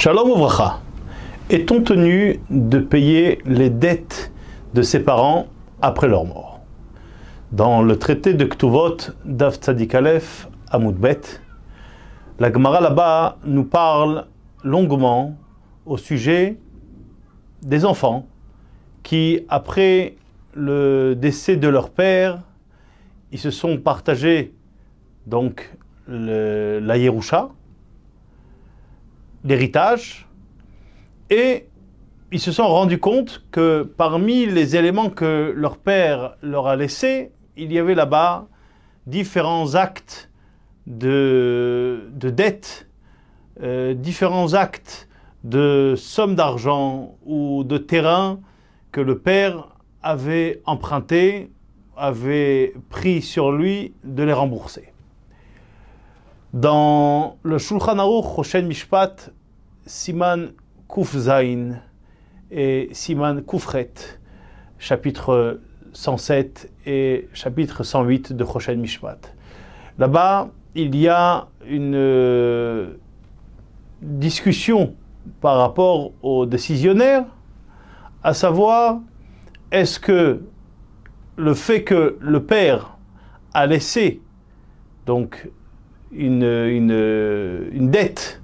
Shalom Ouvracha, est-on tenu de payer les dettes de ses parents après leur mort Dans le traité de Ktuvot d'Av à la Gemara là-bas nous parle longuement au sujet des enfants qui, après le décès de leur père, ils se sont partagés donc la Yerusha, l'héritage et ils se sont rendus compte que parmi les éléments que leur père leur a laissés, il y avait là-bas différents actes de, de dette, euh, différents actes de sommes d'argent ou de terrain que le père avait emprunté, avait pris sur lui de les rembourser. Dans le Shulchan Aruch, Hoshen Mishpat, Siman Kuf et Siman Kufret, chapitre 107 et chapitre 108 de Hoshen Mishpat. Là-bas, il y a une euh, discussion par rapport aux décisionnaires, à savoir, est-ce que le fait que le père a laissé donc une, une, dette,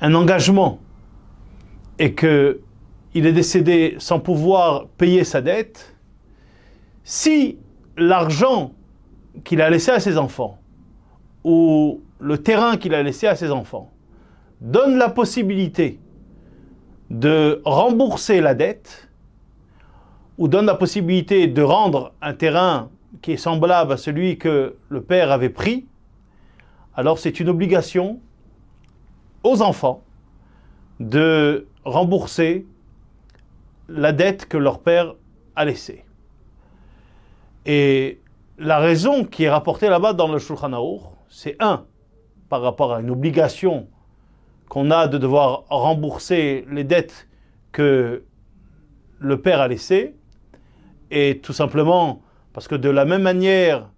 un engagement, et qu'il est décédé sans pouvoir payer sa dette, si l'argent qu'il a laissé à ses enfants ou le terrain qu'il a laissé à ses enfants donne la possibilité de rembourser la dette ou donne la possibilité de rendre un terrain qui est semblable à celui que le père avait pris, alors c'est une obligation aux enfants de rembourser la dette que leur père a laissée. Et la raison qui est rapportée là-bas dans le Shulchan c'est un, par rapport à une obligation qu'on a de devoir rembourser les dettes que le père a laissées, et tout simplement parce que de la même manière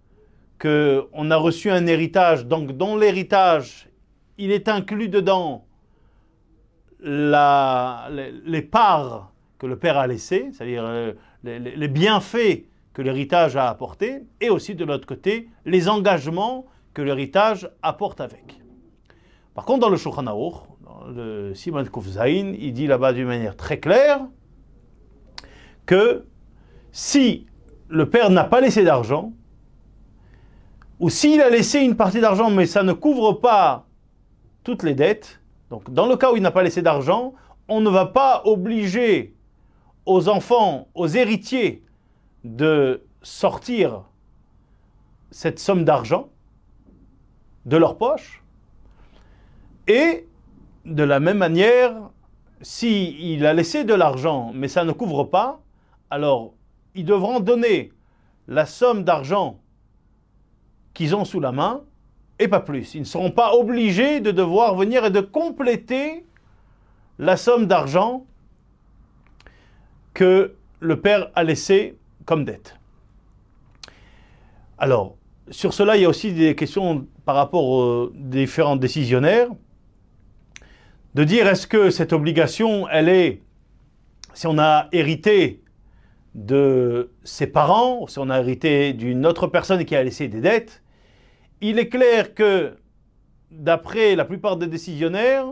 qu'on a reçu un héritage. Donc dans l'héritage, il est inclus dedans les, parts que le père a laissées, c'est-à-dire euh, les, bienfaits que l'héritage a apportés, et aussi de l'autre côté, les engagements que l'héritage apporte avec. Par contre, dans le Shulchan le Simon Kufzaïn, il dit là-bas d'une manière très claire que si le père n'a pas laissé d'argent, ou s'il a laissé une partie d'argent, mais ça ne couvre pas toutes les dettes, donc dans le cas où il n'a pas laissé d'argent, on ne va pas obliger aux enfants, aux héritiers, de sortir cette somme d'argent de leur poche. Et de la même manière, s'il il a laissé de l'argent, mais ça ne couvre pas, alors ils devront donner la somme d'argent qu'ils ont sous la main et pas plus. Ils ne seront pas obligés de devoir venir et de compléter la somme d'argent que le père a laissé comme dette. Alors, sur cela, il y a aussi des questions par rapport aux différents décisionnaires, de dire est-ce que cette obligation, elle est, si on a hérité de ses parents, si on a hérité d'une autre personne qui a laissé des dettes, il est clair que, d'après la plupart des décisionnaires,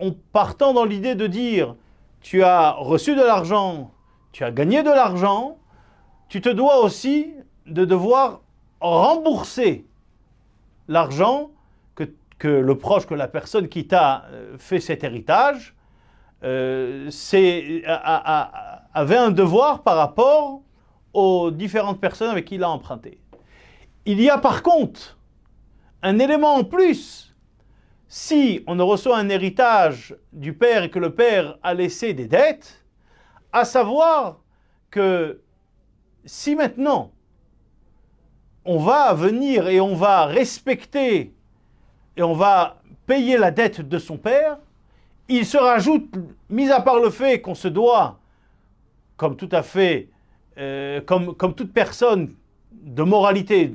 en partant dans l'idée de dire tu as reçu de l'argent, tu as gagné de l'argent, tu te dois aussi de devoir rembourser l'argent que, le proche, que la personne qui t'a euh, fait cet héritage, euh, avait un devoir par rapport aux différentes personnes avec qui il a emprunté. Il y a par contre un élément en plus. Si on reçoit un héritage du père et que le père a laissé des dettes, à savoir que si maintenant on va venir et on va respecter et on va payer la dette de son père, il se rajoute, mis à part le fait qu'on se doit, comme tout à fait, euh, comme toute personne de moralité,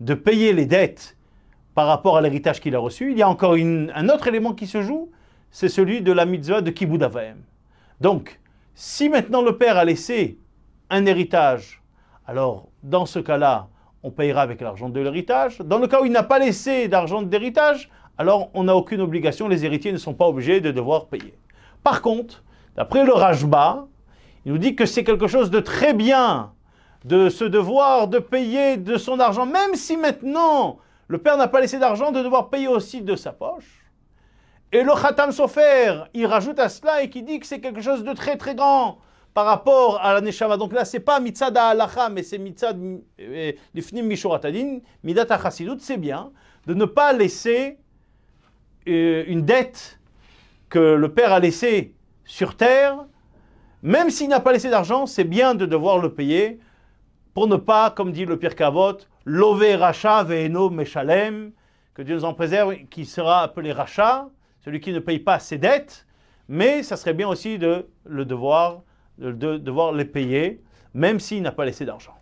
de payer les dettes par rapport à l'héritage qu'il a reçu. Il y a encore un autre élément qui se joue, c'est celui de la mitzvah de Kibud Donc, si maintenant le père a laissé un héritage, alors dans ce cas-là, on payera avec l'argent de l'héritage. Dans le cas où il n'a pas laissé d'argent d'héritage, alors on n'a aucune obligation, les héritiers ne sont pas obligés de devoir payer. Par contre, d'après le Rajba, il nous dit que c'est quelque chose de très bien de ce devoir de payer de son argent, même si maintenant le père n'a pas laissé d'argent de devoir payer aussi de sa poche. Et le Khatam Sofer, il rajoute à cela et qui dit que c'est quelque chose de très très grand par rapport à la Neshama. Donc là, c'est pas mitzad halacha, mais c'est mitzad l'ifnim mishoratadin, midat HaChassidut, c'est bien de ne pas laisser euh, une dette que le père a laissée sur terre, même s'il n'a pas laissé d'argent, c'est bien de devoir le payer pour ne pas, comme dit le pire cavote, « lover Racha ve'eno meshalem, que Dieu nous en préserve, qui sera appelé Racha, celui qui ne paye pas ses dettes, mais ça serait bien aussi de le devoir, de devoir les payer, même s'il n'a pas laissé d'argent.